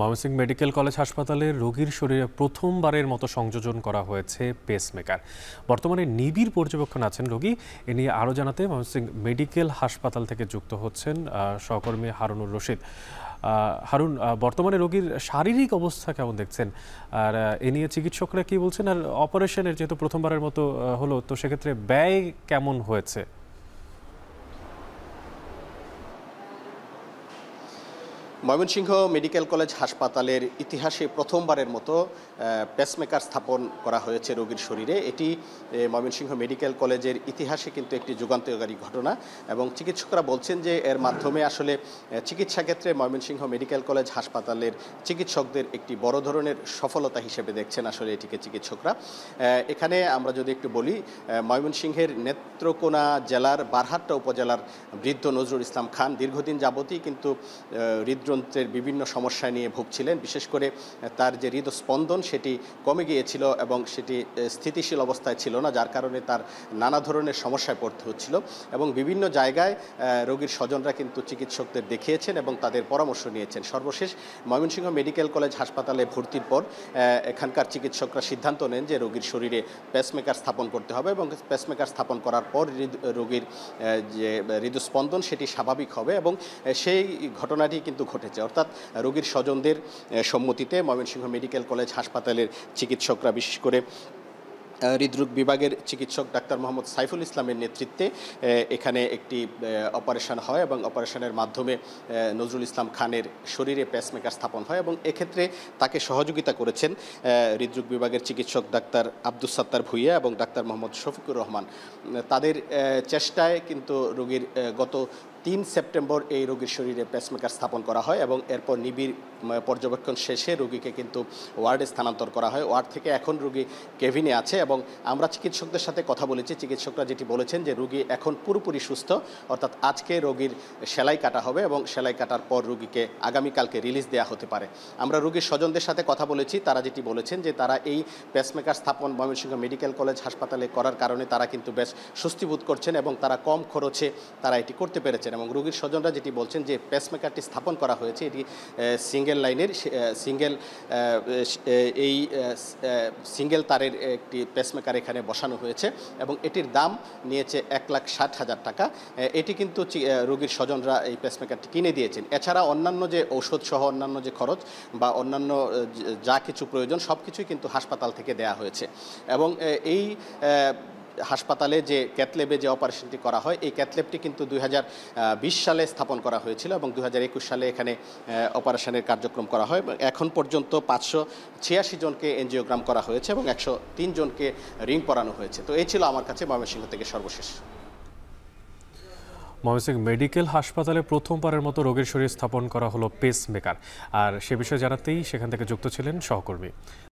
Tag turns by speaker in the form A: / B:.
A: Mymensingh medical college হাসপাতালে রোগীর শরীরে প্রথমবারের মতো সংযোজন করা হয়েছে পেসমেকার বর্তমানে নিবিড় পর্যবেক্ষণ আছেন রোগী এ নিয়ে আরও জানাতে ময়মনসিংহ মেডিকেল হাসপাতাল থেকে যুক্ত হচ্ছেন সহকর্মী হারুনুর রশিদ হারুন বর্তমানে রোগীর শারীরিক অবস্থা কেমন দেখছেন আর এ নিয়ে চিকিৎসকরা কি বলছেন আর অপারেশনের যেহেতু প্রথমবারের মতো হলো তো সেক্ষেত্রে ব্যয় কেমন হয়েছে
B: ময়মনসিংহ মেডিকেল কলেজ হাসপাতালের ইতিহাসে প্রথমবারের মতো পেসমেকার স্থাপন করা হয়েছে রোগীর শরীরে এটি ময়মনসিংহ মেডিকেল কলেজের ইতিহাসে কিন্তু একটি যুগান্তকারী ঘটনা এবং চিকিৎসকরা বলছেন যে এর মাধ্যমে আসলে চিকিৎসা ক্ষেত্রে ময়মনসিংহ মেডিকেল কলেজ হাসপাতালের চিকিৎসকদের একটি বড় ধরনের সফলতা হিসেবে দেখছেন আসলে এটিকে চিকিৎসকরা এখানে আমরা যদি একটু বলি ময়মনসিংহের নেত্রকোনা জেলার বারহাট্টা উপজেলার বৃদ্ধ নজরুল ইসলাম খান দীর্ঘদিন যাবতই কিন্তু হৃদ হৃদযন্ত্রের বিভিন্ন সমস্যা নিয়ে ভুগছিলেন বিশেষ করে তার যে হৃদস্পন্দন সেটি কমে গিয়েছিল এবং সেটি স্থিতিশীল অবস্থায় ছিল না যার কারণে তার নানা ধরনের সমস্যায় পড়তে হচ্ছিল এবং বিভিন্ন জায়গায় রোগীর স্বজনরা কিন্তু চিকিৎসকদের দেখিয়েছেন এবং তাদের পরামর্শ নিয়েছেন সর্বশেষ ময়মনসিংহ মেডিকেল কলেজ হাসপাতালে ভর্তির পর এখানকার চিকিৎসকরা সিদ্ধান্ত নেন যে রোগীর শরীরে পেসমেকার স্থাপন করতে হবে এবং পেসমেকার স্থাপন করার পর রোগীর যে হৃদস্পন্দন সেটি স্বাভাবিক হবে এবং সেই ঘটনাটি কিন্তু ঘটে উঠেছে অর্থাৎ রোগীর স্বজনদের সম্মতিতে ময়মনসিংহ মেডিকেল কলেজ হাসপাতালের চিকিৎসকরা বিশেষ করে হৃদরোগ বিভাগের চিকিৎসক ডাক্তার মোহাম্মদ সাইফুল ইসলামের নেতৃত্বে এখানে একটি অপারেশন হয় এবং অপারেশনের মাধ্যমে নজরুল ইসলাম খানের শরীরে প্যাসমেকার স্থাপন হয় এবং এক্ষেত্রে তাকে সহযোগিতা করেছেন হৃদরোগ বিভাগের চিকিৎসক ডাক্তার আব্দুল সাত্তার ভুইয়া এবং ডাক্তার মোহাম্মদ শফিকুর রহমান তাদের চেষ্টায় কিন্তু রোগীর গত তিন সেপ্টেম্বর এই রোগীর শরীরে পেসমেকার স্থাপন করা হয় এবং এরপর নিবিড় পর্যবেক্ষণ শেষে রোগীকে কিন্তু ওয়ার্ডে স্থানান্তর করা হয় ওয়ার্ড থেকে এখন রোগী কেভিনে আছে এবং আমরা চিকিৎসকদের সাথে কথা বলেছি চিকিৎসকরা যেটি বলেছেন যে রোগী এখন পুরোপুরি সুস্থ অর্থাৎ আজকে রোগীর সেলাই কাটা হবে এবং সেলাই কাটার পর রোগীকে আগামীকালকে রিলিজ দেওয়া হতে পারে আমরা রোগীর স্বজনদের সাথে কথা বলেছি তারা যেটি বলেছেন যে তারা এই পেসমেকার স্থাপন ময়মনসিংহ মেডিকেল কলেজ হাসপাতালে করার কারণে তারা কিন্তু বেশ স্বস্তিবোধ করছেন এবং তারা কম খরচে তারা এটি করতে পেরেছেন বলছেন এবং রোগীর স্বজনরা যেটি বলছেন যে পেসমেকারটি স্থাপন করা হয়েছে এটি সিঙ্গেল লাইনের সিঙ্গেল এই সিঙ্গেল তারের একটি পেসমেকার এখানে বসানো হয়েছে এবং এটির দাম নিয়েছে এক লাখ ষাট হাজার টাকা এটি কিন্তু রোগীর স্বজনরা এই পেসমেকারটি কিনে দিয়েছেন এছাড়া অন্যান্য যে ঔষধ সহ অন্যান্য যে খরচ বা অন্যান্য যা কিছু প্রয়োজন সব কিছুই কিন্তু হাসপাতাল থেকে দেয়া হয়েছে এবং এই হাসপাতালে যে ক্যাথলেবে যে অপারেশনটি করা হয় এই ক্যাথলেবটি কিন্তু দুই সালে স্থাপন করা হয়েছিল এবং দু সালে এখানে অপারেশনের কার্যক্রম করা হয় এবং এখন পর্যন্ত পাঁচশো ছিয়াশি জনকে এনজিওগ্রাম করা হয়েছে এবং একশো জনকে রিং পরানো হয়েছে তো এই ছিল আমার কাছে ময়মনসিংহ থেকে সর্বশেষ
A: ময়মনসিংহ মেডিকেল হাসপাতালে প্রথমবারের মতো রোগের শরীর স্থাপন করা হলো মেকার আর সে বিষয়ে জানাতেই সেখান থেকে যুক্ত ছিলেন সহকর্মী